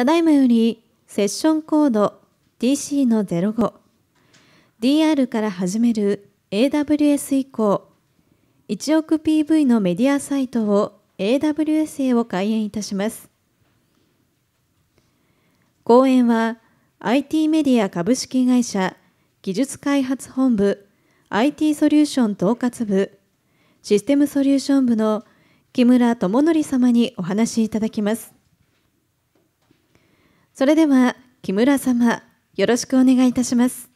ただいまよりセッションコード DC の 05DR から始める AWS 以降1億 PV のメディアサイトを AWS へを開演いたします講演は IT メディア株式会社技術開発本部 IT ソリューション統括部システムソリューション部の木村智則様にお話しいただきますそれでは木村様よろしくお願いいたします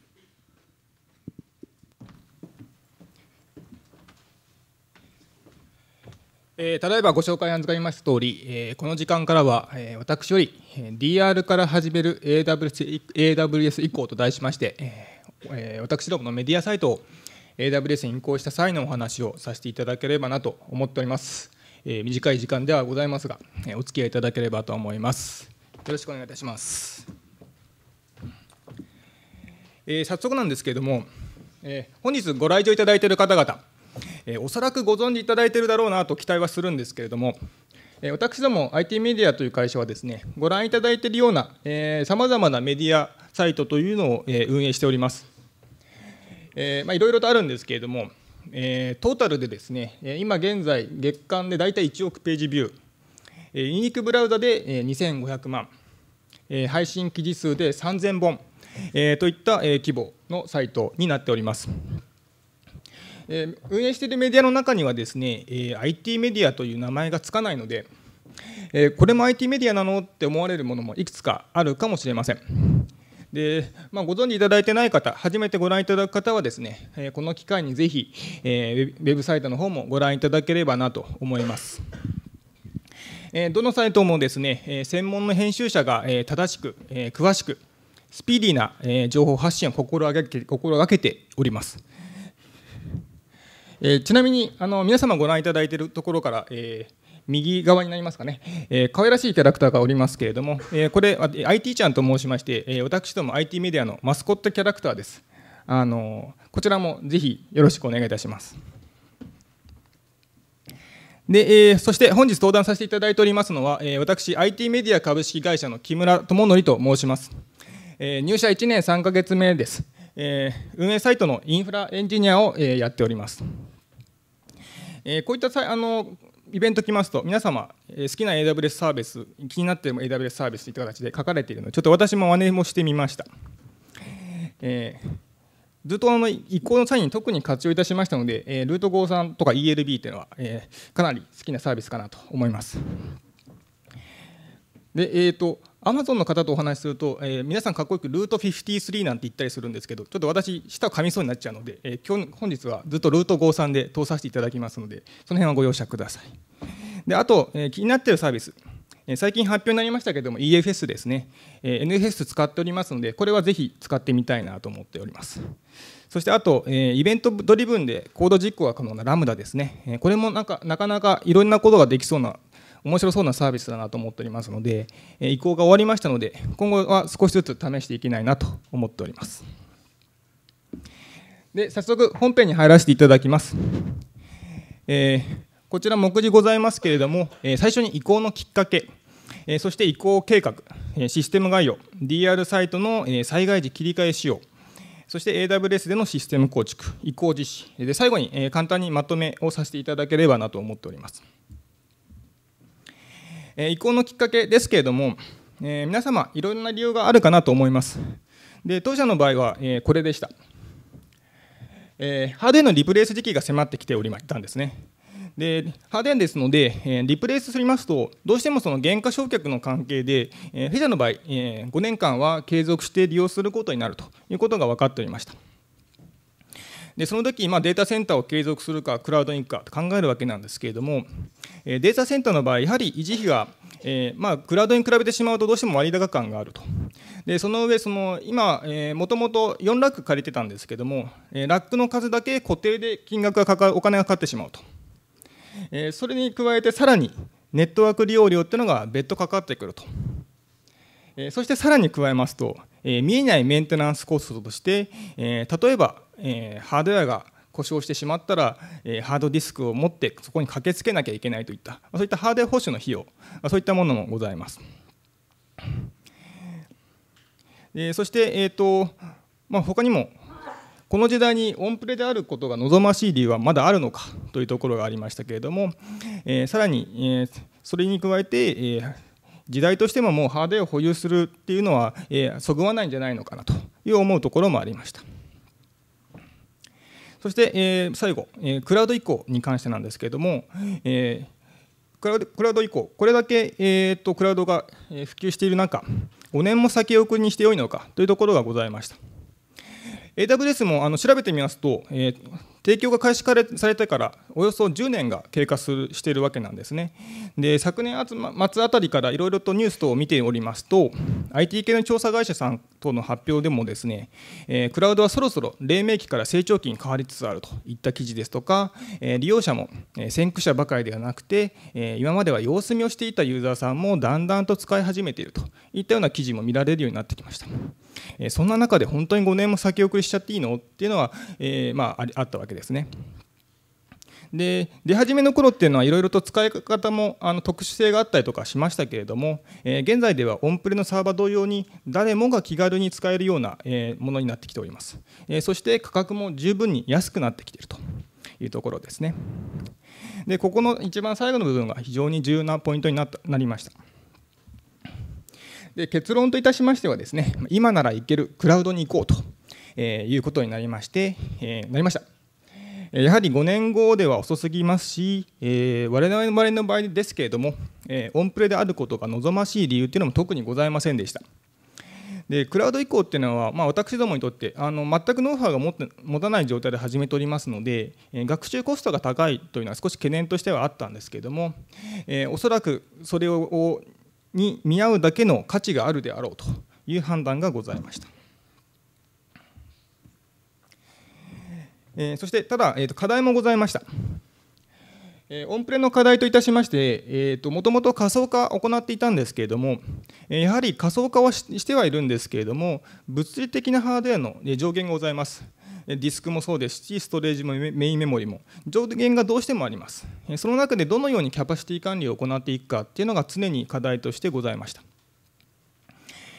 えー、ただいまご紹介に預かりました通り、えー、この時間からは、えー、私より、えー、DR から始める AWS, AWS 移行と題しまして、えー、私どものメディアサイトを AWS に移行した際のお話をさせていただければなと思っております、えー、短い時間ではございますが、えー、お付き合いいただければと思いますろしくお願いいたします。えー、早速なんですけれども、えー、本日ご来場いただいている方々、えー、おそらくご存知いただいているだろうなと期待はするんですけれども、えー、私ども IT メディアという会社はですね、ご覧いただいているようなさまざまなメディアサイトというのを、えー、運営しております。いろいろとあるんですけれども、えー、トータルでですね、今現在、月間で大体1億ページビュー、ユニークブラウザで2500万。え配信記事数で3000本、えー、といった、えー、規模のサイトになっております。えー、運営しているメディアの中にはですね、えー、IT メディアという名前がつかないので、えー、これも IT メディアなのって思われるものもいくつかあるかもしれません。でまあ、ご存知いただいてない方、初めてご覧いただく方はですね、えこの機会にぜひ、えウェブサイトの方もご覧いただければなと思います。えどのサイトもですね、え専門の編集者が、え正しく、え詳しくスピーディーな、え情報発信を心がけ心がけております。えちなみにあの皆様ご覧いただいているところから、えー、右側になりますかね、えー、可愛らしいキャラクターがおりますけれども、えー、これ IT ちゃんと申しまして、え私ども IT メディアのマスコットキャラクターですあのこちらもぜひよろしくお願いいたしますで、えー、そして本日登壇させていただいておりますのは、えー、私 IT メディア株式会社の木村智則と申します、えー、入社1年3か月目です、えー、運営サイトのインフラエンジニアを、えー、やっております、えー、こういったあのイベント来ますと皆様、えー、好きな AWS サービス気になっている AWS サービスといった形で書かれているのでちょっと私も真似もしてみました、えーずっとあの移行の際に特に活用いたしましたので、えー、ルート53とか ELB というのは、えー、かなり好きなサービスかなと思います。で、えーと、ア Amazon の方とお話しすると、えー、皆さんかっこよくルート53なんて言ったりするんですけど、ちょっと私、舌を噛みそうになっちゃうので、えー、今日本日はずっとルート53で通させていただきますので、その辺はご容赦ください。であと、えー、気になっているサービス。最近発表になりましたけれども EFS ですね、え NFS 使っておりますのでこれはぜひ使ってみたいなと思っておりますそしてあと、えイベントドリブンでコード実行が可能なラムダですね、えこれもなんかなかなかいろんなことができそうな面白そうなサービスだなと思っておりますので、え移行が終わりましたので今後は少しずつ試していけないなと思っておりますで早速本編に入らせていただきます、えーこちら目次ございますけれども、え最初に移行のきっかけ、えそして移行計画、えシステム概要、DR サイトの、え災害時切り替え仕様、そして AWS でのシステム構築、移行実施、で最後に、え簡単にまとめをさせていただければなと思っております。え移行のきっかけですけれども、え皆様、いろいろな理由があるかなと思います。で当社の場合は、えこれでした、えハードへのリプレイス時期が迫ってきておりましたんですね。でハーデンですので、えリプレイスしますと、どうしてもその減価償却の関係で、え弊社の場合、え5年間は継続して利用することになるということが分かっておりました。でその時、まあ、データセンターを継続するか、クラウドに行くかと考えるわけなんですけれども、データセンターの場合、やはり維持費が、えー、まあ、クラウドに比べてしまうとどうしても割高感があると。でその上その今、えもともと4ラック借りてたんですけれども、えー、ラックの数だけ固定で金額がかかお金がかかってしまうと。えそれに加えてさらにネットワーク利用料っていうのが別途かかってくると、えそしてさらに加えますと、え見えないメンテナンスコストとして、え例えば、えハードウェアが故障してしまったら、えハードディスクを持ってそこに駆けつけなきゃいけないといった、そういったハードウェア保守の費用、そういったものもございます。えそして、えーとまあ、他にもこの時代にオンプレであることが望ましい理由はまだあるのかというところがありましたけれども、えー、さらに、えー、それに加えて、えー、時代としてももうハードウェアを保有するっていうのは、えー、そぐわないんじゃないのかなという思うところもありました。そして、えー、最後、えー、クラウド移行に関してなんですけれども、えー、クラウドクラウド移行、これだけ、えーと、とクラウドが普及している中、5年も先送りにしてよいのかというところがございました。AWS もあの調べてみますと、えー、提供が開始されてからおよそ10年が経過しているわけなんですね。で昨年末あたりからいろいろとニュース等を見ておりますと IT 系の調査会社さん等の発表でもですね、えクラウドはそろそろ黎明期から成長期に変わりつつあるといった記事ですとか、え利用者も先駆者ばかりではなくて、え今までは様子見をしていたユーザーさんもだんだんと使い始めているといったような記事も見られるようになってきました。えそんな中で本当に5年も先送りしちゃっていいのっていうのは、えまあ、あったわけです。けですね。で出始めの頃っていうのはいろいろと使い方もあの特殊性があったりとかしましたけれども、えー、現在ではオンプレのサーバー同様に誰もが気軽に使えるような、えー、ものになってきております、えー、そして価格も十分に安くなってきているというところですねでここの一番最後の部分が非常に重要なポイントになったなりましたで結論といたしましてはですね今ならいけるクラウドに行こうと、えいうことになりまして、えなりましたやはり5年後では遅すぎますし、えー、我々の場合ですけれども、えー、オンプレであることが望ましい理由というのも特にございませんでした。でクラウド移行っていうのは、まあ、私どもにとってあの全くノウハウが持って持たない状態で始めておりますので、えー、学習コストが高いというのは少し懸念としてはあったんですけれども、えー、おそらくそれをに見合うだけの価値があるであろうという判断がございました。えー、そしてただ、えーと、課題もございました、えー、オンプレの課題といたしましてえーと、もともと仮想化を行っていたんですけれども、えー、やはり仮想化はしてはいるんですけれども物理的なハードウェアの上限がございますディスクもそうですしストレージもメインメモリも上限がどうしてもありますその中でどのようにキャパシティ管理を行っていくかっていうのが常に課題としてございました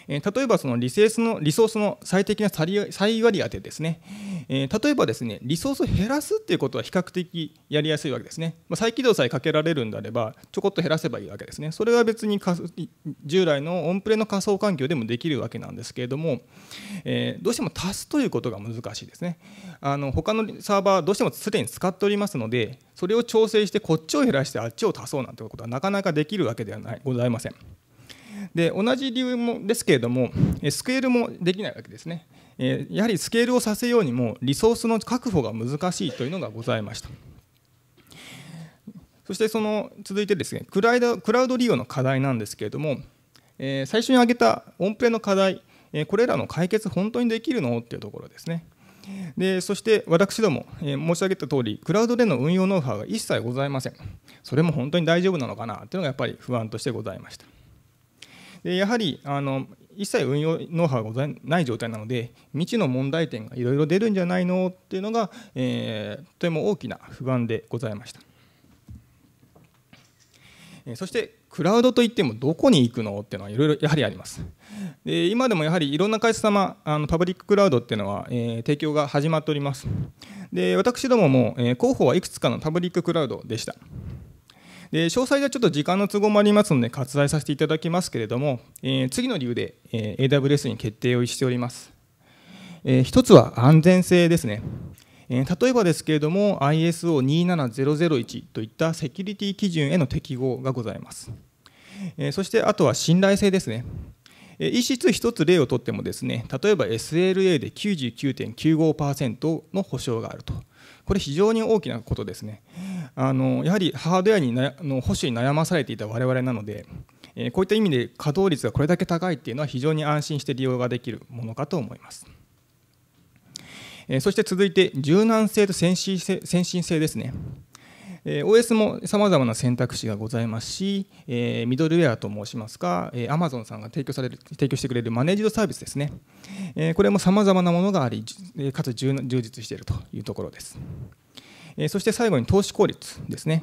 え例えばそのリセースのリソースの最適な最割当てですね、え例えばですねリソースを減らすっていうことは比較的やりやすいわけですね、まあ、再起動さえかけられるんであればちょこっと減らせばいいわけですねそれは別に従来のオンプレの仮想環境でもできるわけなんですけれども、えどうしても足すということが難しいですねあの他のサーバーどうしてもすでに使っておりますのでそれを調整してこっちを減らしてあっちを足そうなんてことはなかなかできるわけではないございません。で同じ理由もですけれどもスケールもできないわけですねやはりスケールをさせようにもリソースの確保が難しいというのがございましたそしてその続いてですねクラウドクラウド利用の課題なんですけれども、え最初に挙げたオンプレの課題、えこれらの解決本当にできるのっていうところですねでそして私ども、え申し上げたとおりクラウドでの運用ノウハウが一切ございませんそれも本当に大丈夫なのかなというのがやっぱり不安としてございましたでやはりあの一切運用ノウハウがない状態なので未知の問題点がいろいろ出るんじゃないのっていうのが、えー、とても大きな不安でございました。そしてクラウドといってもどこに行くのっていうのはいろいろやはりありますで今でもやはりいろんな会社様あのパブリッククラウドっていうのは、えー、提供が始まっておりますで私どもも、えー、候補はいくつかのパブリッククラウドでしたで詳細ではちょっと時間の都合もありますので割愛させていただきますけれども、えー、次の理由で、えー、AWS に決定をしております、えー、一つは安全性ですね、えー、例えばですけれども ISO27001 といったセキュリティ基準への適合がございます、えー、そしてあとは信頼性ですね EC2 一つ例をとってもですね例えば SLA で99.95%の保証があるとこれ非常に大きなことですねあのやはりハードウェアにの保守に悩まされていた我々なのでえこういった意味で稼働率がこれだけ高いっていうのは非常に安心して利用ができるものかと思います。えそして続いて柔軟性と先進性先進性ですね。OS もさまざまな選択肢がございますし、えミドルウェアと申しますか、えー、Amazon さんが提供される提供してくれるマネージドサービスですね、えこれもさまざまなものがあり、かつ充実しているというところです。えそして最後に投資効率ですね。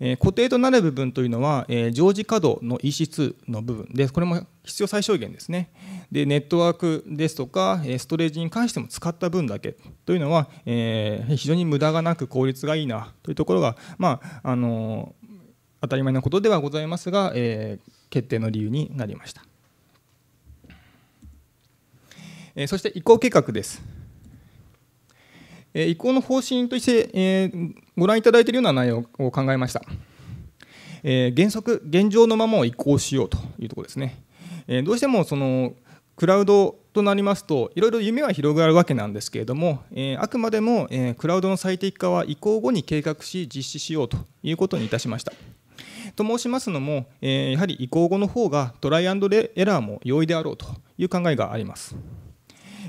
え固定となる部分というのは、え常時稼働の EC2 の部分でこれも必要最小限ですねでネットワークですとかストレージに関しても使った分だけというのは、え非常に無駄がなく効率がいいなというところが、まああの当たり前のことではございますが、え決定の理由になりました、えそして移行計画です、え移行の方針として、えーご覧いただいているような内容を考えました。えー、原則、現状のままを移行しようというところですね。えー、どうしてもそのクラウドとなりますと、いろいろ夢は広がるわけなんですけれども、えー、あくまでも、えー、クラウドの最適化は移行後に計画し、実施しようということにいたしました。と申しますのも、えー、やはり移行後の方がトライアンドエラーも容易であろうという考えがあります。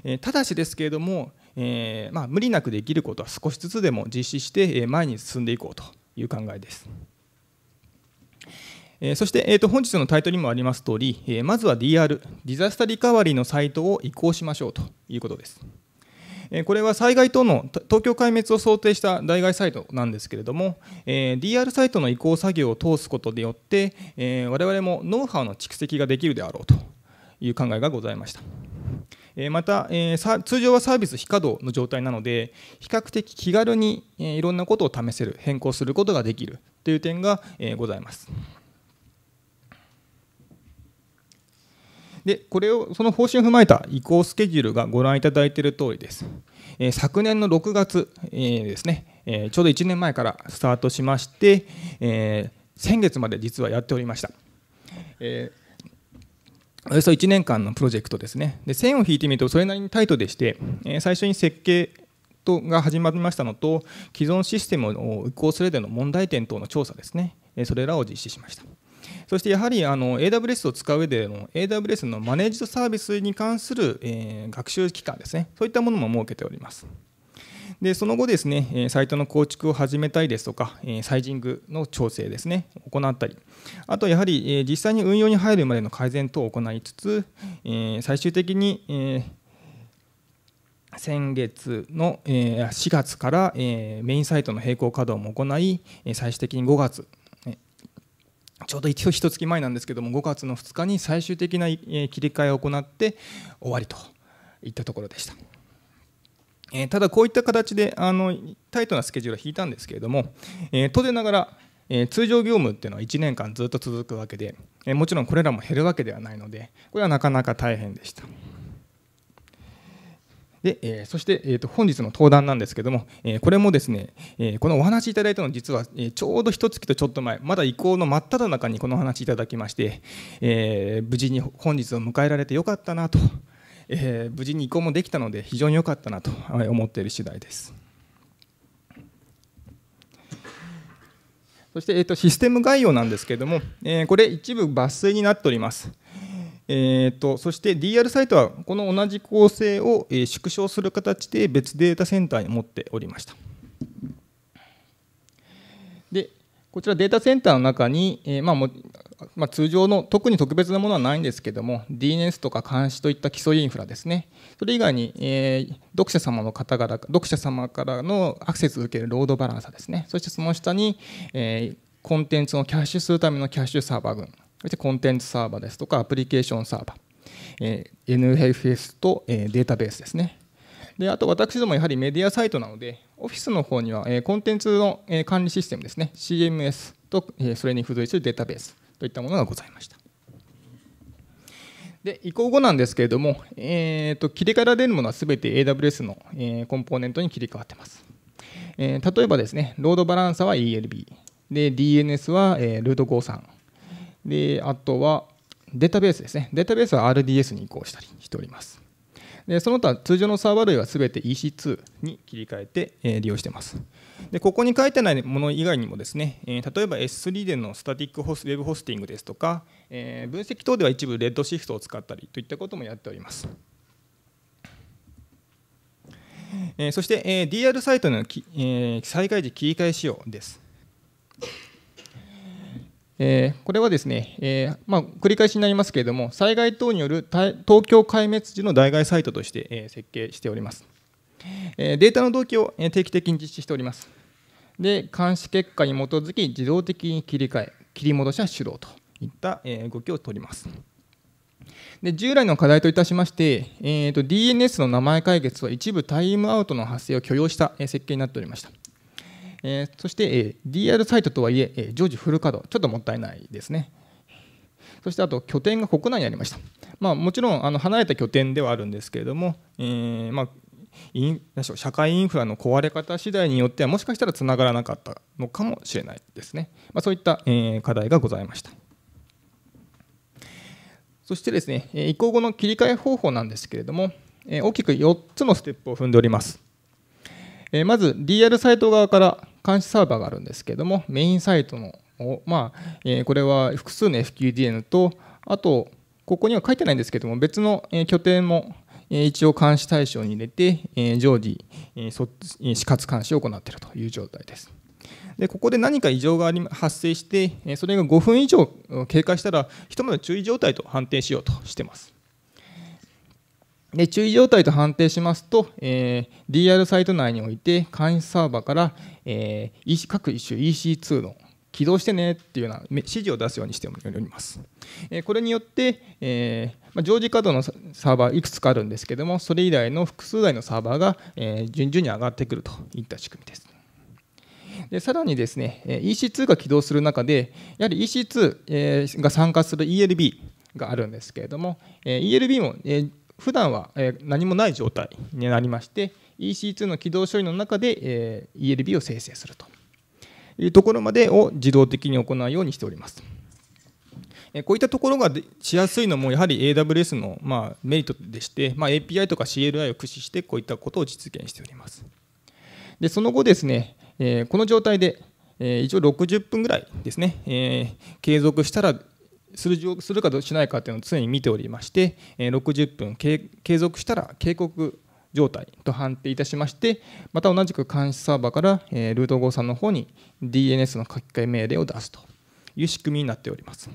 えー、ただしですけれども、えー、まあ、無理なくできることは少しずつでも実施して、え前に進んでいこうという考えです。えそして、えー、と本日のタイトルにもあります通り、えまずは DR、ディザスタリカバリーのサイトを移行しましょうということです。これは災害等の東京壊滅を想定した代替サイトなんですけれども、え DR サイトの移行作業を通すことによって、え我々もノウハウの蓄積ができるであろうという考えがございました。また、通常はサービス非稼働の状態なので、比較的気軽にいろんなことを試せる、変更することができるという点がございます。でこれをその方針を踏まえた移行スケジュールがご覧いただいている通りです。え昨年の6月、えですね、えちょうど1年前からスタートしまして、え先月まで実はやっておりました。えーおよそ1年間のプロジェクトですね。で線を引いてみるとそれなりにタイトでして、え最初に設計とが始まりましたのと既存システムを移行するでの問題点等の調査ですね、えそれらを実施しました。そしてやはりあの AWS を使う上での AWS のマネージドサービスに関する、え学習機関ですね、そういったものも設けております。でその後ですねサイトの構築を始めたりですとかサイジングの調整ですね行ったりあとやはり実際に運用に入るまでの改善等を行いつつ最終的に先月の4月からメインサイトの並行稼働も行い最終的に5月ちょうど一応1月前なんですけども5月の2日に最終的な切り替えを行って終わりといったところでした。えただ、こういった形であのタイトなスケジュールを引いたんですけれども、え当然ながら、え通常業務っていうのは1年間ずっと続くわけで、えもちろんこれらも減るわけではないので、これはなかなか大変でした。でえそして、えー、と本日の登壇なんですけども、えこれもですね、えこのお話しいただいたの実は、えちょうど一月とちょっと前まだ移行の真っ只中にこのお話いただきまして、え無事に本日を迎えられてよかったなとえー、無事に移行もできたので非常に良かったなと思っている次第です。そして、えー、とシステム概要なんですけれども、えー、これ一部抜粋になっております。えーと、そして DR サイトはこの同じ構成を、え縮小する形で別データセンターに持っておりましたでこちらデータセンターの中に、えーまあ、まあ、通常の特に特別なものはないんですけども DNS とか監視といった基礎インフラですねそれ以外に、えー、読者様の方々読者様からのアクセスを受けるロードバランサーですねそしてその下に、えー、コンテンツをキャッシュするためのキャッシュサーバー群そしてコンテンツサーバーですとかアプリケーションサーバー、えー、NFS と、えー、データベースですねであと私どもやはりメディアサイトなのでオフィスの方には、えー、コンテンツの、えー、管理システムですね CMS と、えそれに付随するデータベースといったものがございました。で移行後なんですけれども、えーと、切り替えられるものはすべて AWS の、えー、コンポーネントに切り替わってます。えー、例えばですね、ロードバランサは ELB、で DNS は、えー、ルート53で、あとはデータベースですね、データベースは RDS に移行したりしております。でその他、通常のサーバー類はすべて EC2 に切り替えて、えー、利用しています。でここに書いてないもの以外にもですね、えー、例えば S3 でのスタティックホスウェブホスティングですとか、えー、分析等では一部レッドシフトを使ったりといったこともやっております。えー、そして、えー、DR サイトのき、えー、災害時切り替え仕様です。えー、これはですね、えーまあ、繰り返しになりますけれども、災害等による東京壊滅時の代替サイトとして、えー、設計しております。データの同期を定期的に実施しております。で、監視結果に基づき自動的に切り替え、切り戻しは手動といった動きをとります。で従来の課題といたしまして、えーと、DNS の名前解決は一部タイムアウトの発生を許容した設計になっておりました。えー、そして、えー、DR サイトとはいええ常時フル稼働、ちょっともったいないですね。そしてあと拠点が国内にありました。まあ、もちろんあの離れた拠点ではあるんですけれども、えー、まあ、イン社会インフラの壊れ方次第によってはもしかしたらつながらなかったのかもしれないですね、まあ、そういった、え課題がございましたそしてですね移行後の切り替え方法なんですけれども大きく4つのステップを踏んでおりますまず DR サイト側から監視サーバーがあるんですけれどもメインサイトのまあ、これは複数の FQDN とあとここには書いてないんですけども別の拠点もえ一応監視対象に入れて、え常時、え死活監視を行っているという状態です。でここで何か異常があり発生して、それが5分以上経過したら、ひとまず注意状態と判定しようとしています。で注意状態と判定しますと、えー、DR サイト内において、監視サーバーから、えー、各一種 EC2 の起動してねっていうような指示を出すようにしております。これによって、え常時稼働のサーバーいくつかあるんですけども、それ以来の複数台のサーバーが、え順々に上がってくるといった仕組みです。でさらにですね、EC2 が起動する中で、やはり EC2 が参加する ELB があるんですけれども、ELB も普段は何もない状態になりまして、EC2 の起動処理の中で ELB を生成すると。いうところまでを自動的に行うようにしております。こういったところがしやすいのもやはり AWS のまメリットでして、ま API とか CLI を駆使してこういったことを実現しております。でその後ですね、えこの状態で、え一応60分ぐらいですね、え継続したらするするかしないかというのを常に見ておりまして、え60分継続したら警告状態と判定いたしまして、また同じく監視サーバーから、えルート5さんの方に DNS の書き換え命令を出すという仕組みになっております。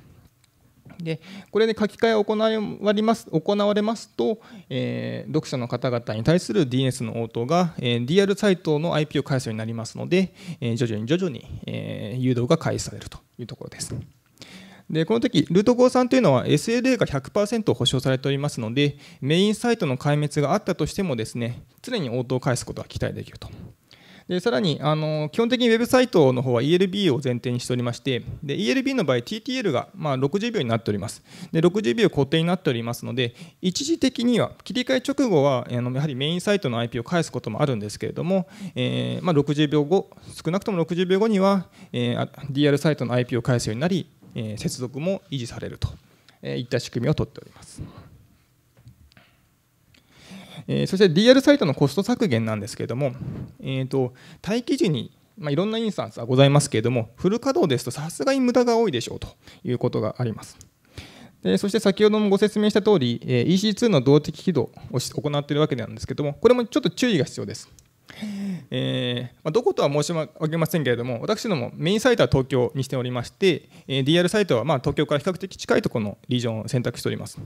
でこれで書き換えを行われます行われますと、えー、読者の方々に対する DNS の応答が、えー、DR サイトの IP を返すようになりますので、えー、徐々に徐々に、え誘導が開始されるというところです。でこの時ルート53というのは SLA が100%保証されておりますのでメインサイトの壊滅があったとしてもですね常に応答を返すことが期待できると。でさらにあの基本的にウェブサイトの方は ELB を前提にしておりましてで ELB の場合 TTL がまあ60秒になっておりますで60秒固定になっておりますので一時的には切り替え直後はあのやはりメインサイトの IP を返すこともあるんですけれども、えー、まあ60秒後少なくとも60秒後には、えー、DR サイトの IP を返すようになりえ接続も維持されるといった仕組みをとっております。えそして DR サイトのコスト削減なんですけれども、えー、と待機時にまあ、いろんなインスタンスはございますけれども、フル稼働ですとさすがに無駄が多いでしょうということがあります。でそして先ほどもご説明した通り、EC2 の動的起動を行っているわけなんですけれども、これもちょっと注意が必要です。えーまあ、どことは申し上げませんけれども、私どもメインサイトは東京にしておりまして、えー、DR サイトはまあ東京から比較的近いところのリージョンを選択しております。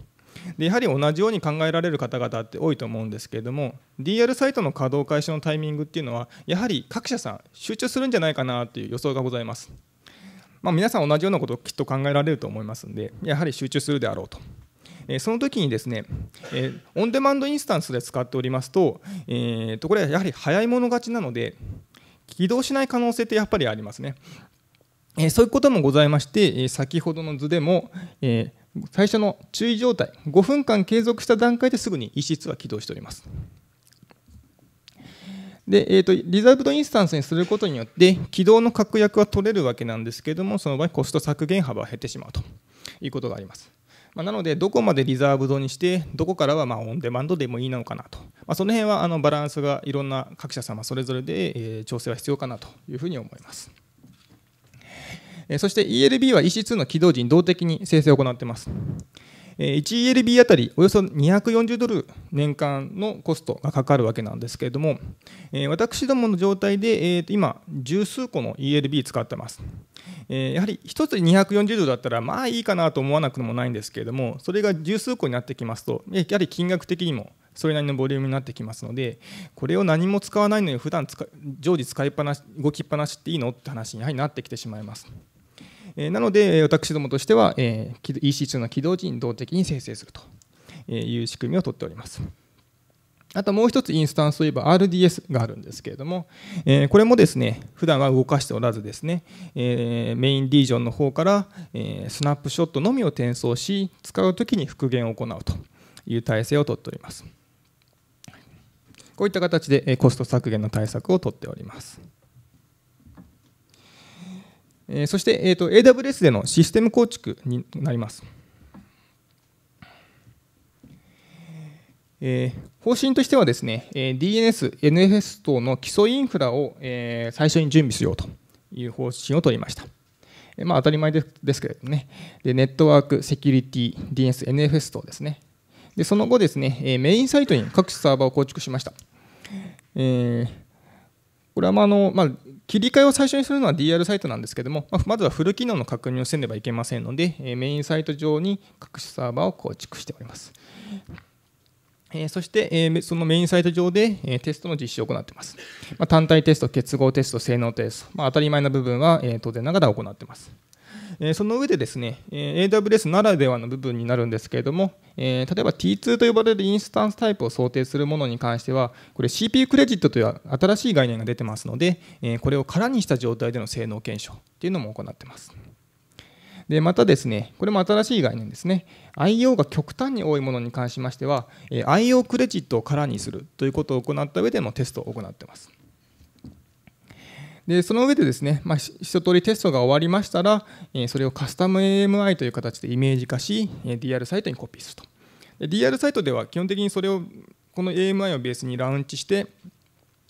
でやはり同じように考えられる方々って多いと思うんですけれども、DR サイトの稼働開始のタイミングっていうのは、やはり各社さん、集中するんじゃないかなという予想がございます。まあ、皆さん同じようなことをきっと考えられると思いますので、やはり集中するであろうと。えその時にですね、えオンデマンドインスタンスで使っておりますと,、えー、とこれはやはり早い者勝ちなので起動しない可能性ってやっぱりありますね。えそういうこともございまして、え先ほどの図でも、え最初の注意状態5分間継続した段階ですぐに e 室は起動しております。で、えーとリザーブドインスタンスにすることによって起動の確約は取れるわけなんですけれどもその場合コスト削減幅は減ってしまうということがあります。まあ、なのでどこまでリザーブドにしてどこからはまオンデマンドでもいいのかなと、まあ、その辺はあのバランスがいろんな各社様それぞれで、え調整は必要かなというふうに思います。そして ELB は EC2 の起動時に動的に生成を行っています。1ELB あたりおよそ240ドル年間のコストがかかるわけなんですけれども、私どもの状態で今、十数個の ELB 使ってます。やはり1つ240ドルだったら、まあいいかなと思わなくもないんですけれども、それが十数個になってきますと、やはり金額的にもそれなりのボリュームになってきますのでこれを何も使わないのに普段使常時使いっぱなし動きっぱなしっていいのって話にやはりなってきてしまいます。えなので、私どもとしては、え EC2 の起動時に動的に生成するという仕組みをとっております。あともう一つインスタンスといえば RDS があるんですけれども、えこれもですね、普段は動かしておらずですね、えメインリージョンの方から、えスナップショットのみを転送し、使うときに復元を行うという体制をとっております。こういった形でコスト削減の対策をとっております。えー、そして、えーと、AWS でのシステム構築になります。えー、方針としてはですね、えー、DNS、NFS 等の基礎インフラを、えー、最初に準備しようという方針を取りました。えー、まあ、当たり前ですけれどもねで、ネットワーク、セキュリティ、DNS、NFS 等ですね。でその後ですね、えー、メインサイトに各種サーバーを構築しました。えー、これはまあの、まあ、切り替えを最初にするのは DR サイトなんですけども、まずはフル機能の確認をせねばいけませんので、メインサイト上に各種サーバーを構築しております。そして、そのメインサイト上でテストの実施を行っています。単体テスト、結合テスト、性能テスト、当たり前の部分は当然ながら行っています。えその上でですね、え AWS ならではの部分になるんですけれども、え例えば T2 と呼ばれるインスタンスタイプを想定するものに関しては、これ CPU クレジットという新しい概念が出てますので、えこれを空にした状態での性能検証というのも行ってます。でまたですね、これも新しい概念ですね、IO が極端に多いものに関しましては、IO クレジットを空にするということを行った上でのテストを行っています。でその上でですね、まあ、一通りテストが終わりましたら、えそれをカスタム AMI という形でイメージ化し、え DR サイトにコピーするとで DR サイトでは基本的にそれをこの AMI をベースにラウンチして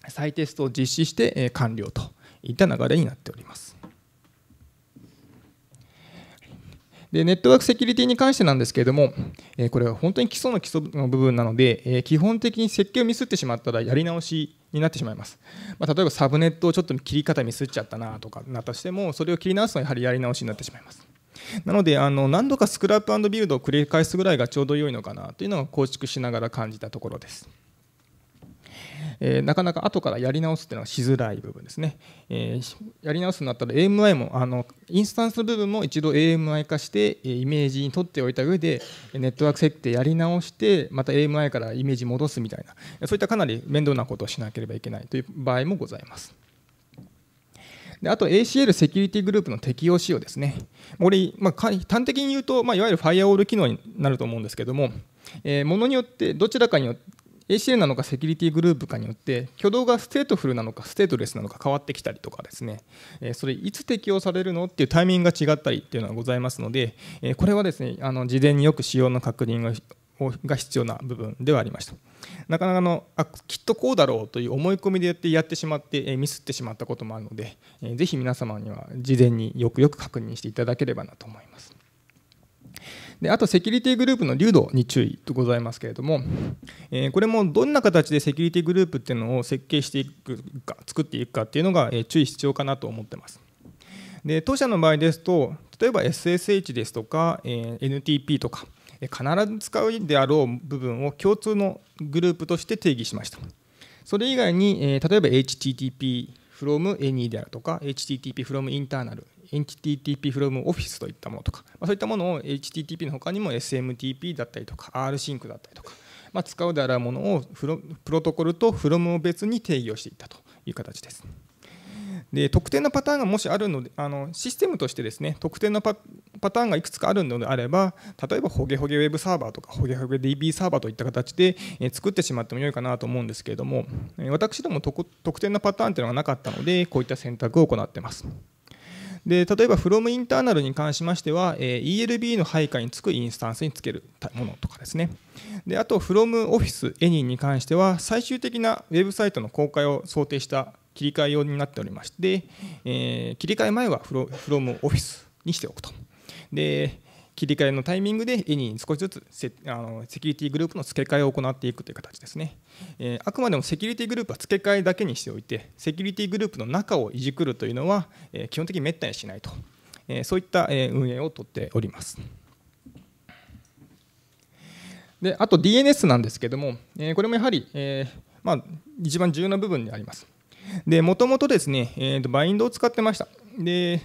再テストを実施して、え完了といった流れになっておりますでネットワークセキュリティに関してなんですけれども、えこれは本当に基礎の基礎の部分なので、え基本的に設計をミスってしまったらやり直しになってしまいます、まあ、例えばサブネットをちょっと切り方ミスっちゃったなとかなったとしてもそれを切り直すのはやはりやり直しになってしまいますなのであの何度かスクラップビルドを繰り返すぐらいがちょうど良いのかなというのを構築しながら感じたところです。えー、なかなか後からやり直すっていうのはしづらい部分ですね、えー、やり直すんだったら AMI もあのインスタンス部分も一度 AMI 化してイメージに取っておいた上でネットワーク設定やり直してまた AMI からイメージ戻すみたいなそういったかなり面倒なことをしなければいけないという場合もございますであと ACL セキュリティグループの適用仕様ですね。これ、まあ、端的に言うと、まあ、いわゆるファイアウォール機能になると思うんですけども、えー、ものによってどちらかによって ACL なのかセキュリティグループかによって挙動がステートフルなのかステートレスなのか変わってきたりとかですねそれいつ適用されるのっていうタイミングが違ったりっていうのはございますのでこれはですねあの事前によく使用の確認がが必要な部分ではありましたなかなかのあきっとこうだろうという思い込みでやってやってしまってミスってしまったこともあるのでぜひ皆様には事前によくよく確認していただければなと思いますであとセキュリティグループの流動に注意とございますけれども、えこれもどんな形でセキュリティグループっていうのを設計していくか作っていくかっていうのが、え注意必要かなと思ってますで当社の場合ですと例えば SSH ですとか、え NTP とか必ず使うであろう部分を共通のグループとして定義しましたそれ以外に、え例えば HTTP from any であるとか HTTP from i n t ナ r n a l HTTP フロムオフィスといったものとか、まあ、そういったものを HTTP の他にも SMTP だったりとか RSync だったりとか、まあ、使うであろうものをプロトコルとフロムを別に定義をしていったという形です。で特定のパターンがもしあるのであのシステムとしてですね特定のパターンがいくつかあるのであれば例えばホゲホゲウェブサーバーとかホゲホゲ DB サーバーといった形で、え作ってしまっても良いかなと思うんですけれども私ども特定のパターンというのがなかったのでこういった選択を行ってます。で例えばフロムインターナルに関しましては、え ELB の配下につくインスタンスにつけるものとかですねであと from オフィスエニンに関しては最終的なウェブサイトの公開を想定した切り替え用になっておりまして、え切り替え前はフロムオフィスにしておくとで切り替えのタイミングでエニーに少しずつセあのセキュリティグループの付け替えを行っていくという形ですね、えー、あくまでもセキュリティグループは付け替えだけにしておいてセキュリティグループの中をいじくるというのは、えー、基本的に滅多にしないと、えー、そういった、え運営をとっておりますであと DNS なんですけども、えこれもやはり、えまあ、一番重要な部分にありますもともとですね、えーと、バインドを使ってましたで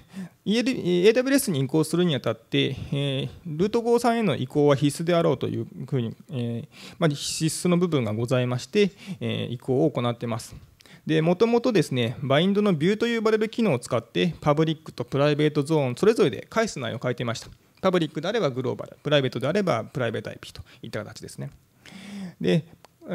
AWS に移行するにあたって、えー、ルート53への移行は必須であろうというふうに、えー、まあ、必須の部分がございまして、え移行を行っています。もともとですね、バインドのビューと呼ばれる機能を使って、パブリックとプライベートゾーン、それぞれで返す内容を変えていました。パブリックであればグローバル、プライベートであればプライベート IP といった形ですね。で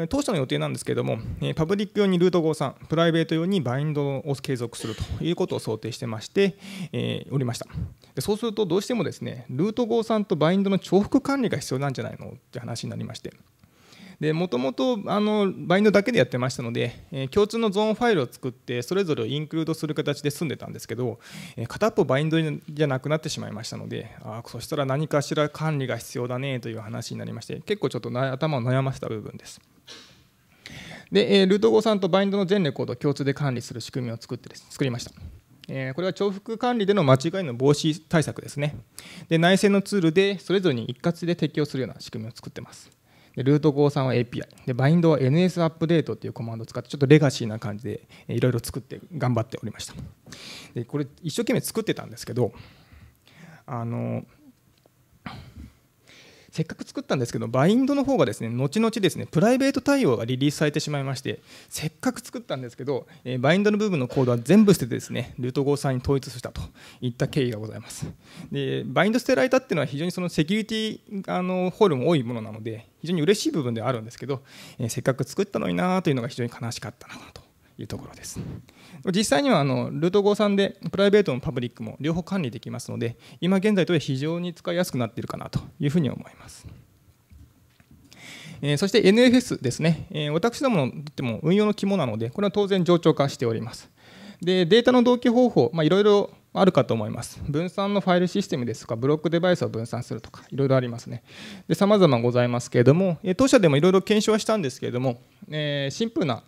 当初の予定なんですけれども、パブリック用にルート53、プライベート用にバインドを継続するということを想定してまして、えおりましたで。そうすると、どうしてもですね、ルート53とバインドの重複管理が必要なんじゃないのって話になりまして、でもともとバインドだけでやってましたので、え共通のゾーンファイルを作ってそれぞれをインクルードする形で済んでたんですけど、え片っぽバインドじゃなくなってしまいましたのであそしたら何かしら管理が必要だねという話になりまして結構ちょっと頭を悩ませた部分です。で、えルート5さんとバインドの全レコードを共通で管理する仕組みを作ってです作りました。えこれは重複管理での間違いの防止対策ですね。で内製のツールでそれぞれに一括で適用するような仕組みを作ってます。ルート53は API でバインドは NS アップデートっていうコマンドを使ってちょっとレガシーな感じでいろいろ作って頑張っておりましたでこれ一生懸命作ってたんですけどあのせっかく作ったんですけどバインドの方がですね後々ですねプライベート対応がリリースされてしまいましてせっかく作ったんですけど、えー、バインドの部分のコードは全部捨ててですねルート53に統一したといった経緯がございますでバインド捨てられたっていうのは非常にそのセキュリティあのホールも多いものなので非常に嬉しい部分ではあるんですけど、えー、せっかく作ったのになというのが非常に悲しかったなというところです実際にはあのルート53でプライベートもパブリックも両方管理できますので今現在とは非常に使いやすくなっているかなというふうに思いますえそして NFS ですね、え私どもにとっても運用の肝なので、これは当然冗長化しております。でデータの同期方法、いろいろあるかと思います。分散のファイルシステムですとか、ブロックデバイスを分散するとか、いろいろありますね。さまざまございますけれども、え当社でもいろいろ検証はしたんですけれども、えシンプルな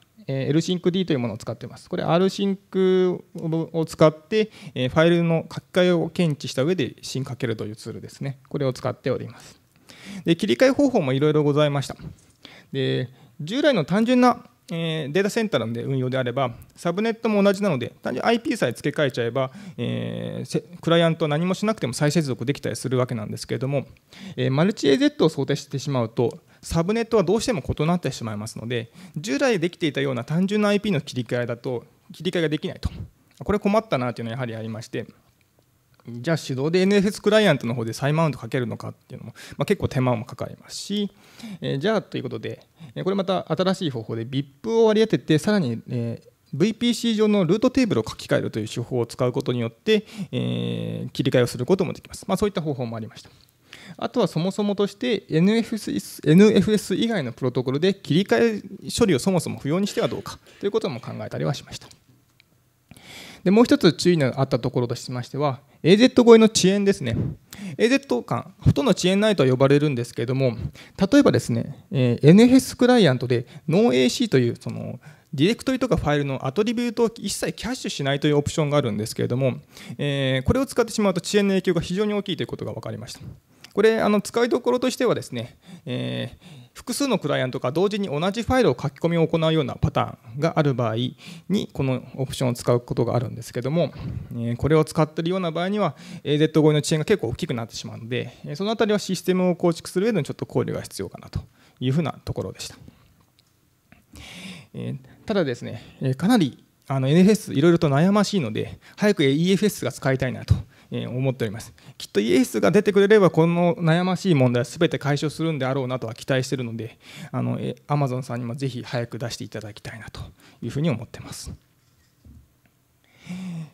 LSYNCD というものを使っています。これ RSync を使って、えファイルの書き換えを検知した上でシンかけるというツールですね。これを使っております。で切り替え方法もいろいろございました。で従来の単純なえデータセンターので運用であれば、サブネットも同じなので、単純に IP さえ付け替えちゃえば、えー、クライアントは何もしなくても再接続できたりするわけなんですけれども、えー、マルチ AZ を想定してしまうと、サブネットはどうしても異なってしまいますので従来できていたような単純な IP の切り替えだと切り替えができないとこれ困ったなというのはやはりありましてじゃあ手動で NFS クライアントの方で再マウントかけるのかっていうのも、まあ、結構手間もかかりますし、えー、じゃあということで、えこれまた新しい方法で VIP を割り当ててさらに、えー、VPC 上のルートテーブルを書き換えるという手法を使うことによって、え切り替えをすることもできます、まあ、そういった方法もありました。あとはそもそもとして NFS, NFS 以外のプロトコルで切り替え処理をそもそも不要にしてはどうかということも考えたりはしました。でもう一つ注意のあったところとしましては AZ 越えの遅延ですね AZ 間ほとんど遅延ないと呼ばれるんですけれども例えばですね、えー、NFS クライアントで NoAC というそのディレクトリとかファイルのアトリビュートを一切キャッシュしないというオプションがあるんですけれども、えー、これを使ってしまうと遅延の影響が非常に大きいということが分かりました。これあの使いどころとしてはですね、えー、複数のクライアントが同時に同じファイルを書き込みを行うようなパターンがある場合にこのオプションを使うことがあるんですけどもこれを使っているような場合には AZ 合意の遅延が結構大きくなってしまうのでその辺りはシステムを構築する上でのちょっと考慮が必要かなというふうなところでしたただですねかなりあの NFS いろいろと悩ましいので早く EFS が使いたいなと思っておりますきっとイエスが出てくれればこの悩ましい問題は全て解消するんであろうなとは期待しているのであのアマゾンさんにもぜひ早く出していただきたいなというふうに思ってます、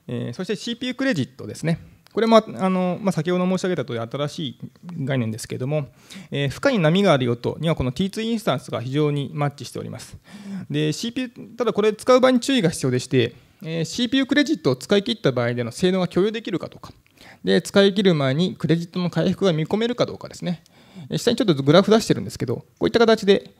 えー、そして CPU クレジットですねこれもあの、まあ、先ほど申し上げたとおり新しい概念ですけれども、えー、深い波があるよとにはこの T2 インスタンスが非常にマッチしておりますで CPU ただこれ使う場合に注意が必要でしてえー、CPU クレジットを使い切った場合での性能が共有できるかとか、で使い切る前にクレジットの回復が見込めるかどうかですね下にちょっとグラフ出してるんですけどこういった形で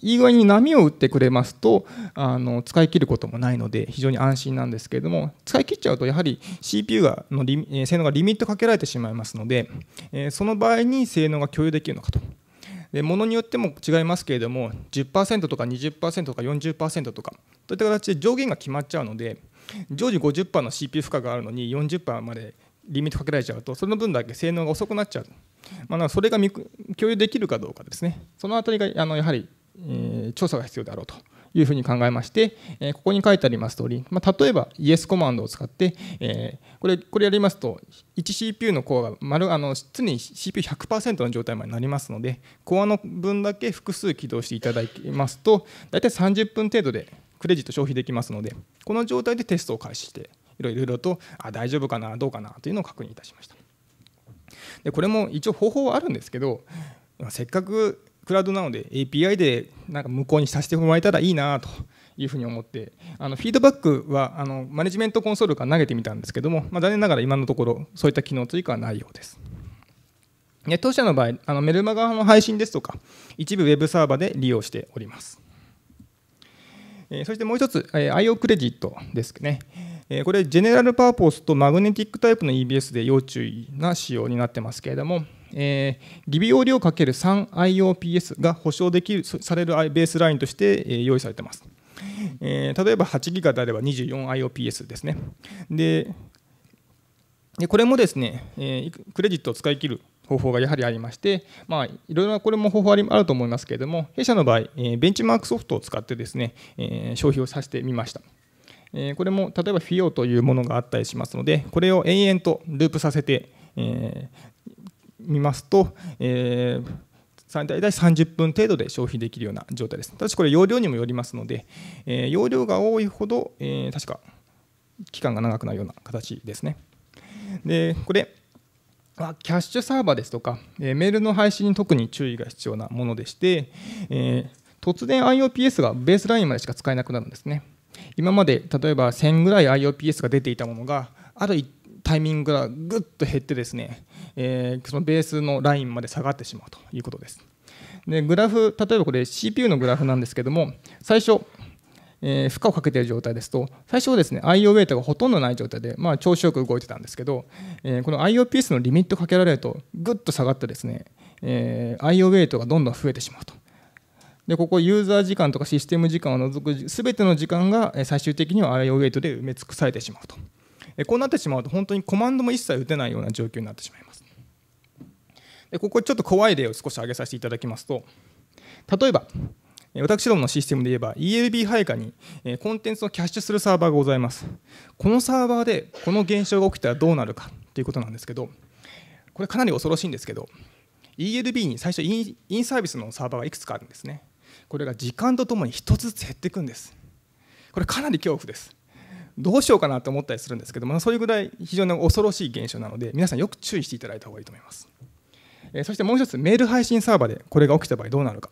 いい具合に波を打ってくれますとあの使い切ることもないので非常に安心なんですけれども使い切っちゃうとやはり CPU がの性能がリミットかけられてしまいますのでその場合に性能が共有できるのかとでのによっても違いますけれども10%とか20%とか40%とかといった形で上限が決まっちゃうので常時50%の CPU 負荷があるのに40%までリミットかけられちゃうとその分だけ性能が遅くなっちゃう、まあ、それが共有できるかどうかですねそのたりがあのやはり、え調査が必要であろうというふうに考えまして、えここに書いてあります通り、まあ、例えば ES コマンドを使って、えこれこれやりますと 1CPU のコアが丸あの常に CPU100% の状態までなりますのでコアの分だけ複数起動していただきますと大体30分程度でクレジット消費できますのでこの状態でテストを開始していろいろとあ大丈夫かなどうかなというのを確認いたしましたでこれも一応方法はあるんですけどせっかくクラウドなので API でなんか無効にさせてもらえたらいいなというふうに思ってあのフィードバックはあのマネジメントコンソールから投げてみたんですけども、まあ、残念ながら今のところそういった機能追加はないようです。当社の場合あのメルマガの配信ですとか一部ウェブサーバーで利用しております。えそしてもう一つ、え IO クレジットですね。これ、ジェネラルパーポスとマグネティックタイプの EBS で要注意な仕様になってますけれども、えー、リビ容量 ×3IOPS が保証できるされるベースラインとして用意されてます。えー、例えば8ギガであれば 24IOPS ですね。で、でこれもですね、えー、クレジットを使い切る方法がやはりありまして、まあ、いろいろなこれも方法あると思いますけれども、弊社の場合、えー、ベンチマークソフトを使ってですね、えー、消費をさせてみました。えこれも例えばフィオというものがあったりしますのでこれを延々とループさせてみますと、えー大体30分程度で消費できるような状態です。ただしこれ容量にもよりますので、え容量が多いほど、え確か期間が長くなるような形ですね。でこれキャッシュサーバーですとか、えメールの配信に特に注意が必要なものでして、え突然 IOPS がベースラインまでしか使えなくなるんですね。今まで例えば1000ぐらい IOPS が出ていたものがあるタイミングがぐっと減ってですね、えー、そのベースのラインまで下がってしまうということです。でグラフ例えばこれ CPU のグラフなんですけども最初、えー、負荷をかけている状態ですと最初はですね IO ウェがほとんどない状態で、まあ、調子よく動いてたんですけど、えー、この IOPS のリミットかけられるとぐっと下がってですね、えー、IO ウェがどんどん増えてしまうとでここユーザー時間とかシステム時間を除く全ての時間が最終的には IO ウェイトで埋め尽くされてしまうとこうなってしまうと本当にコマンドも一切打てないような状況になってしまいますでここちょっと怖い例を少し挙げさせていただきますと例えば私どものシステムで言えば ELB 配下にコンテンツをキャッシュするサーバーがございますこのサーバーでこの現象が起きたらどうなるかということなんですけどこれかなり恐ろしいんですけど ELB に最初インサービスのサーバーがいくつかあるんですねこれが時間とともに一つずつ減っていくんですこれかなり恐怖ですどうしようかなと思ったりするんですけどもそういうぐらい非常に恐ろしい現象なので皆さんよく注意していただいた方がいいと思いますそしてもう一つメール配信サーバーでこれが起きた場合どうなるか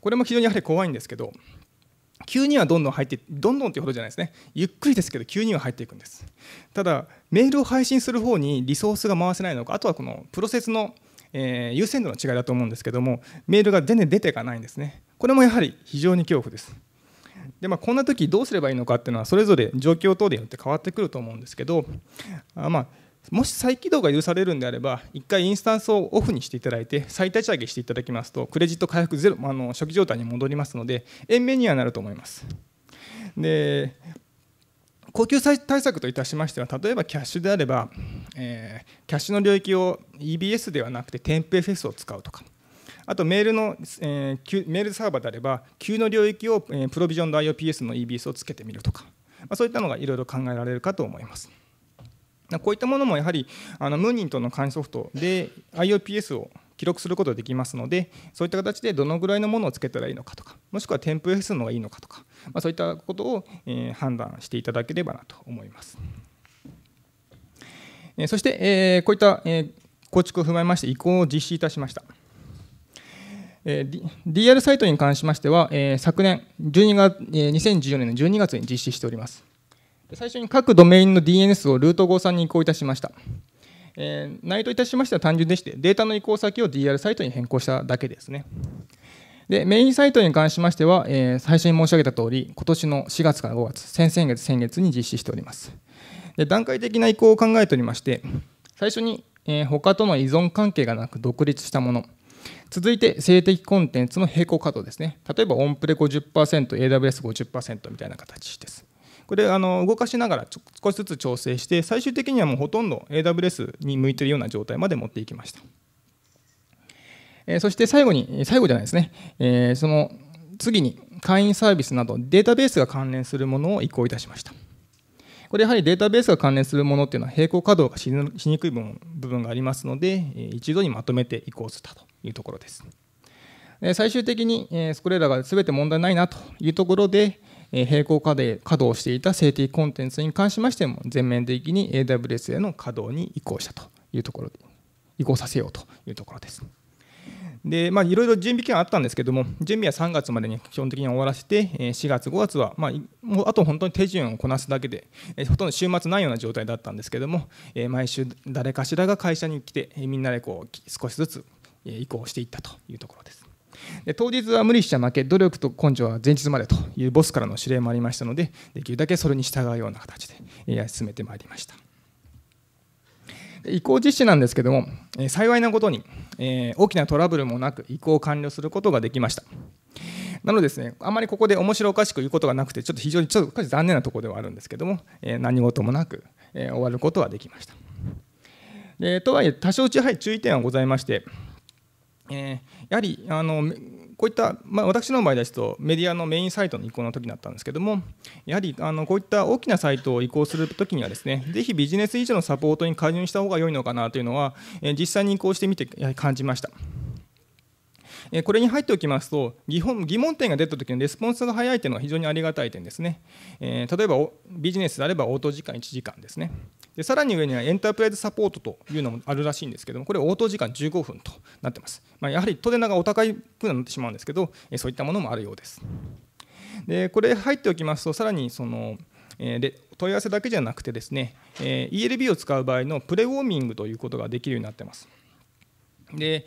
これも非常にやはり怖いんですけど急にはどんどん入ってどんどんというほどじゃないですねゆっくりですけど急には入っていくんですただメールを配信する方にリソースが回せないのかあとはこのプロセスのえー、優先度の違いだと思うんですけどもメールが全然出ていかないんですねこれもやはり非常に恐怖ですで、まあ、こんな時どうすればいいのかっていうのはそれぞれ状況等でよって変わってくると思うんですけどあまあもし再起動が許されるんであれば1回インスタンスをオフにしていただいて再立ち上げしていただきますとクレジット回復ゼロあの初期状態に戻りますので延メニューになると思いますで高級対策といたしましては例えばキャッシュであれば、えー、キャッシュの領域を EBS ではなくて m p FS を使うとかあとメールの、えー、メールサーバーであれば Q の領域を、えー、プロビジョンド IOPS の EBS をつけてみるとか、まあ、そういったのがいろいろ考えられるかと思います。こういったものもやはりあのムーニンとの管理ソフトで IOPS を記録することができますのでそういった形でどのぐらいのものをつけたらいいのかとかもしくは m p FS の方がいいのかとかまあ、そういったことを、え判断していただければなと思います。えそして、えこういった、え構築を踏まえまして移行を実施いたしました。DR サイトに関しましては、昨年12月、2014年の12月に実施しております。最初に各ドメインの DNS をルート53に移行いたしました。内容といたしましては単純でして、データの移行先を DR サイトに変更しただけですね。でメインサイトに関しましては、えー、最初に申し上げたとおり、今年の4月から5月、先々月、先月に実施しております。で段階的な移行を考えておりまして、最初に、えー、他との依存関係がなく独立したもの、続いて性的コンテンツの並行稼働ですね、例えばオンプレ50%、AWS50% みたいな形です。これあの動かしながら少しずつ調整して、最終的にはもうほとんど AWS に向いているような状態まで持っていきました。えそして最後に、最後じゃないですね、えその次に会員サービスなどデータベースが関連するものを移行いたしました。これやはりデータベースが関連するものっていうのは平行稼働がしにくい部分がありますので、一度にまとめて移行したというところです。最終的にこれらが全て問題ないなというところで、並行稼働していたセーティコンテンツに関しましても、全面的に AWS への稼働に移行したというところで、移行させようというところです。で、まあ、いろいろ準備期間あったんですけども、準備は3月までに基本的に終わらせて、4月、5月は、まあ、もうあと本当に手順をこなすだけで、ほとんど週末ないような状態だったんですけども、毎週誰かしらが会社に来て、みんなでこう少しずつ移行していったというところです。で当日は無理しちゃ負け努力と根性は前日までというボスからの指令もありましたのでできるだけそれに従うような形で進めてまいりました。移行実施なんですけども、え幸いなことに、え大きなトラブルもなく移行を完了することができました。なのでですね、あまりここで面白おかしく言うことがなくて、ちょっと非常にちょっと残念なところではあるんですけども、え何事もなく、え終わることはできました。でとはいえ、多少注意点はございまして、えやはりあのこういった、まあ、私の場合ですとメディアのメインサイトの移行の時だったんですけどもやはりあのこういった大きなサイトを移行する時にはですねぜひビジネス以上のサポートに加入した方が良いのかなというのは、え実際に移行してみて感じました。これに入っておきますと疑問疑問点が出た時のレスポンスが早いというのは非常にありがたい点ですね、え例えばビジネスであれば応答時間1時間ですねでさらに上にはエンタープライズサポートというのもあるらしいんですけどもこれ応答時間15分となってます、まあ、やはりーナながお高い分になってしまうんですけどそういったものもあるようですでこれ入っておきますとさらにそので問い合わせだけじゃなくてですね ELB を使う場合のプレウォーミングということができるようになってますで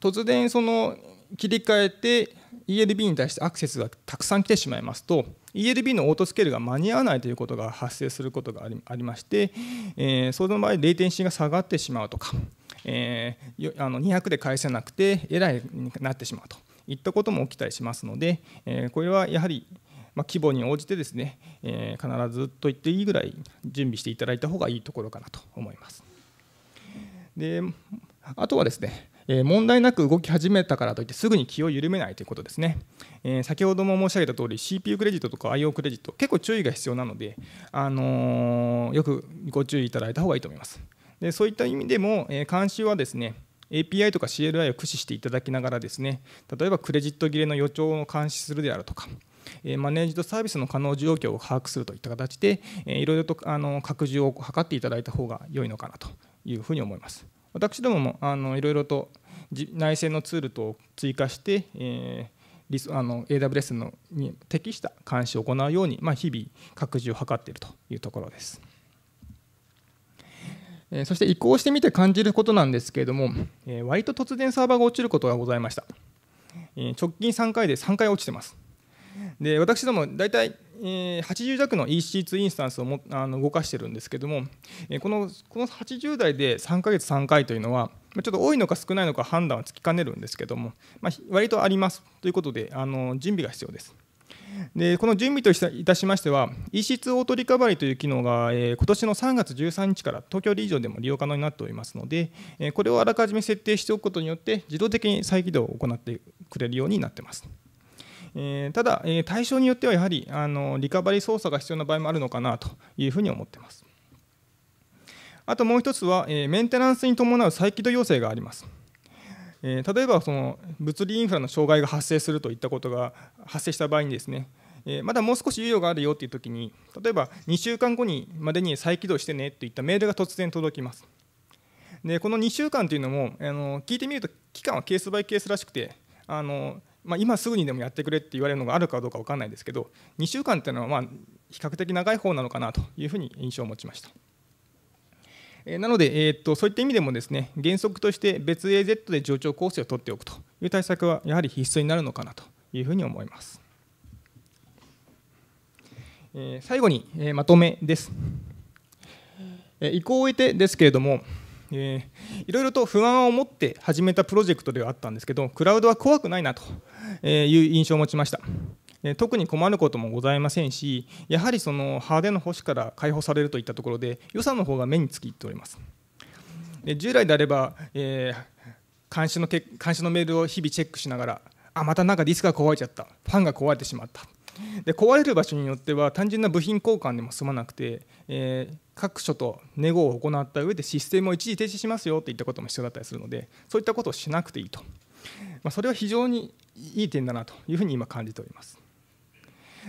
突然その切り替えて ELB に対してアクセスがたくさん来てしまいますと ELB のオートスケールが間に合わないということが発生することがありまして、えー、その場合レイテンシーが下がってしまうとか、えー、あの200で返せなくてエラーになってしまうといったことも起きたりしますので、えー、これはやはりまあ、規模に応じてですね、えー、必ずと言っていいぐらい準備していただいた方がいいところかなと思います。であとはですねえ問題なく動き始めたからといってすぐに気を緩めないということですね、え先ほども申し上げた通り CPU クレジットとか IO クレジット結構注意が必要なので、あのよくご注意いただいた方がいいと思いますでそういった意味でも、え監修はですね API とか CLI を駆使していただきながらですね例えばクレジット切れの予兆を監視するであるとかマネージドサービスの可能状況を把握するといった形でいろいろとあの拡充を図っていただいた方が良いのかなというふうに思います。私どももあのいろいろと内製のツールと追加して、えー、あの AWS のに適した監視を行うように、まあ、日々拡充を図っているというところです。えー、そして移行してみて感じることなんですけれども、えー、割と突然サーバーが落ちることがございました、えー、直近3回で3回落ちてますで私ども大体80弱の EC2 インスタンスをもあの動かしてるんですけどもこのこの80代で3ヶ月3回というのはちょっと多いのか少ないのか判断はつきかねるんですけども、まあ、割とありますということであの準備が必要です。でこの準備といたしましては EC2 オートリカバリーという機能が、えー、今年の3月13日から東京リージョンでも利用可能になっておりますので、えこれをあらかじめ設定しておくことによって自動的に再起動を行ってくれるようになっています。えー、ただ、えー、対象によってはやはりあのリカバリー操作が必要な場合もあるのかなというふうに思っています。あともう一つは、えー、メンテナンスに伴う再起動要請があります。えー、例えばその物理インフラの障害が発生するといったことが発生した場合にですね、えー、まだもう少し猶予があるよというときに、例えば2週間後にまでに再起動してねといったメールが突然届きます。でこの2週間というのもあの聞いてみると期間はケースバイケースらしくてあのまあ、今すぐにでもやってくれって言われるのがあるかどうか分かんないですけど2週間っていうのはまあ比較的長い方なのかなというふうに印象を持ちました。なので、えー、っとそういった意味でもですね原則として別 AZ で上長構成を取っておくという対策はやはり必須になるのかなというふうに思います。最後にまとめです。移行を終えてですけれどもえいろいろと不安を持って始めたプロジェクトではあったんですけどクラウドは怖くないなという印象を持ちました。特に困ることもございませんし、やはりその派手な保守から解放されるといったところで、予算の方が目につきっております。従来であれば、えー、監視のけ監視のメールを日々チェックしながら、あまたなんかディスクが壊れちゃった、ファンが壊れてしまった、で壊れる場所によっては単純な部品交換でも済まなくて、えー、各所とネゴを行った上でシステムを一時停止しますよといったことも必要だったりするのでそういったことをしなくていいと、まあ、それは非常にいい点だなというふうに今感じております。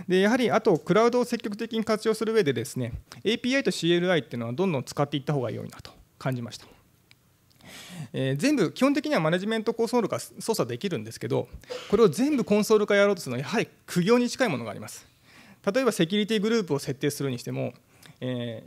でやはりあとクラウドを積極的に活用する上でですね API と CLI っていうのはどんどん使っていった方が良いなと感じましたえー、全部基本的にはマネジメントコンソール化操作できるんですけどこれを全部コンソール化やろうとするのはやはり苦行に近いものがあります例えばセキュリティグループを設定するにしても、え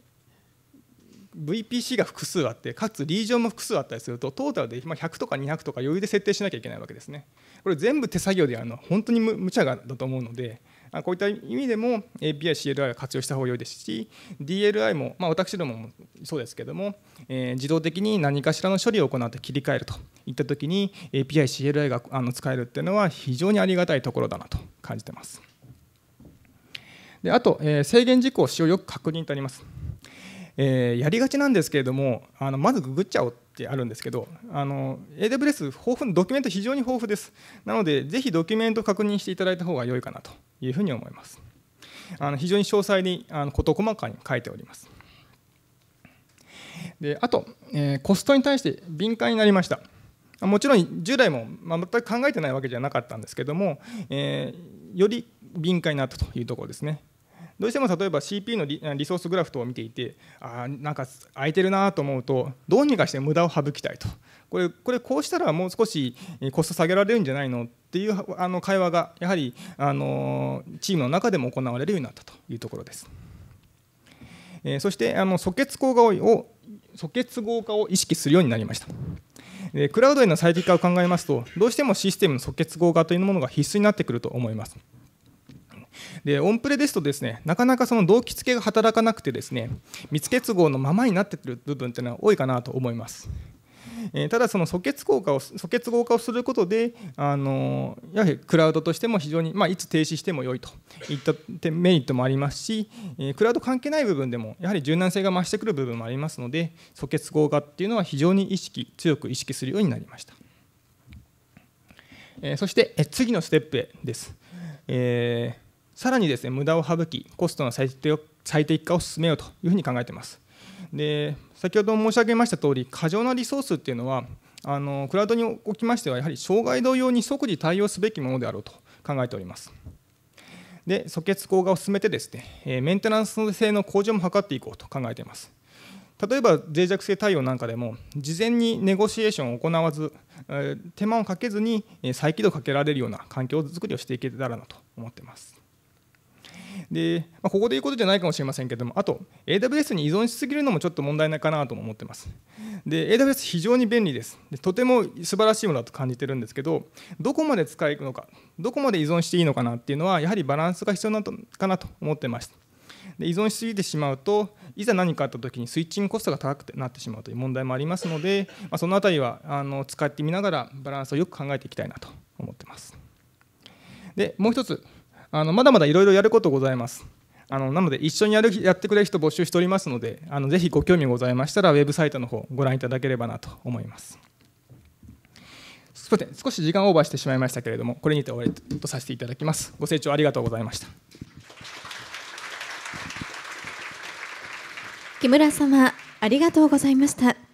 ー、VPC が複数あってかつリージョンも複数あったりするとトータルで100とか200とか余裕で設定しなきゃいけないわけですねこれ全部手作業でやるのは本当に無茶だと思うのでこういった意味でも API、CLI を活用した方が良いですし DLI も、まあ、私どももそうですけれども、えー、自動的に何かしらの処理を行って切り替えるといったときに API、CLI があの使えるっていうのは非常にありがたいところだなと感じてます。であと、えー、制限事項使用よく確認とあります。えー、やりがちなんですけれどもあのまずググっちゃおうってあるんですけどあの AWS 豊富ドキュメント非常に豊富ですなのでぜひドキュメント確認していただいた方が良いかなというふうに思います。あの非常に詳細にあの事細かに書いております。であと、えー、コストに対して敏感になりました。もちろん従来も、まあ、全く考えてないわけじゃなかったんですけども、えー、より敏感になったというところですね。どうしても例えば CPU のリリソースグラフとを見ていてあなんか空いてるなと思うとどうにかして無駄を省きたいとこれこれこうしたらもう少しコスト下げられるんじゃないのっていうあの会話がやはりあのチームの中でも行われるようになったというところです。えそしてあの素結合化を素結合化を意識するようになりました。クラウドへの最適化を考えますとどうしてもシステムの素結合化というものが必須になってくると思います。でオンプレですとですねなかなかその動機付けが働かなくてですね密結合のままになってくる部分というのは多いかなと思います。えただその素結効果を素結合化をすることであのやはりクラウドとしても非常に、まあ、いつ停止しても良いといったメリットもありますし、えクラウド関係ない部分でもやはり柔軟性が増してくる部分もありますので素結合化っていうのは非常に意識強く意識するようになりました。えそして、え次のステップへです。えー、さらにですね無駄を省きコストの最適化を進めようというふうに考えています。で先ほど申し上げましたとおり過剰なリソースっていうのはあのクラウドにおきましてはやはり障害同様に即時対応すべきものであろうと考えております。で素結果を進めてですねメンテナンス性の向上も図っていこうと考えています。例えば脆弱性対応なんかでも事前にネゴシエーションを行わず手間をかけずに再起動をかけられるような環境づくりをしていけたらなと思っています。で、まあ、ここで言うことじゃないかもしれませんけども、あと、AWS に依存しすぎるのもちょっと問題ないかなとも思ってます。で、AWS 非常に便利ですで。とても素晴らしいものだと感じてるんですけど、どこまで使えるのか、どこまで依存していいのかなっていうのは、やはりバランスが必要なのかなと思ってましで依存しすぎてしまうといざ何かあった時にスイッチングコストが高くなってしまうという問題もありますので、まあ、その辺りはあの使ってみながらバランスをよく考えていきたいなと思ってます。でもう一つあのまだまだいろいろやることございます。あのなので一緒にやるやってくれる人募集しておりますのであのぜひご興味ございましたらウェブサイトの方ご覧いただければなと思います。少し時間オーバーしてしまいましたけれどもこれにて終わりとさせていただきます。ご清聴ありがとうございました。木村様ありがとうございました。